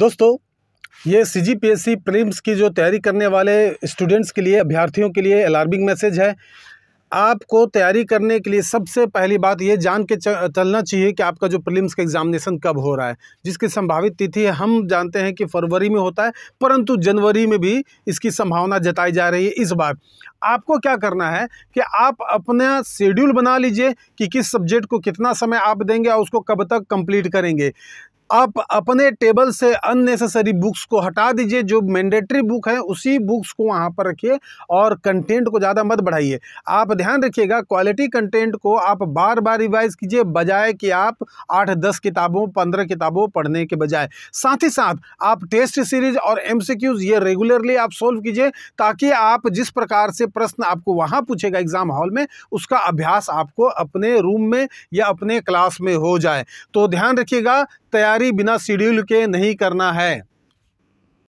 दोस्तों ये सी G P S C प्रीम्स की जो तैयारी करने वाले स्टूडेंट्स के लिए अभ्यर्थियों के लिए अलार्मिंग मैसेज है आपको तैयारी करने के लिए सबसे पहली बात ये जान के चलना चाहिए कि आपका जो प्रीलिम्स का एग्जामिनेशन कब हो रहा है जिसकी संभावित तिथि हम जानते हैं कि फरवरी में होता है परंतु जनवरी में भी इसकी संभावना जताई जा रही है इस बार आपको क्या करना है कि आप अपना शेड्यूल बना लीजिए कि किस सब्जेक्ट को कितना समय आप देंगे और उसको कब तक कंप्लीट करेंगे आप अपने टेबल से अननेसेसरी बुक्स को हटा दीजिए जो मैंडेटरी बुक है उसी बुक्स को वहाँ पर रखिए और कंटेंट को ज़्यादा मत बढ़ाइए आप ध्यान रखिएगा क्वालिटी कंटेंट को आप बार बार रिवाइज कीजिए बजाय कि आप आठ दस किताबों पंद्रह किताबों पढ़ने के बजाय साथ ही साथ आप टेस्ट सीरीज और एम ये रेगुलरली आप सोल्व कीजिए ताकि आप जिस प्रकार से प्रश्न आपको वहाँ पूछेगा एग्ज़ाम हॉल में उसका अभ्यास आपको अपने रूम में या अपने क्लास में हो जाए तो ध्यान रखिएगा तैयारी बिना शेड्यूल के नहीं करना है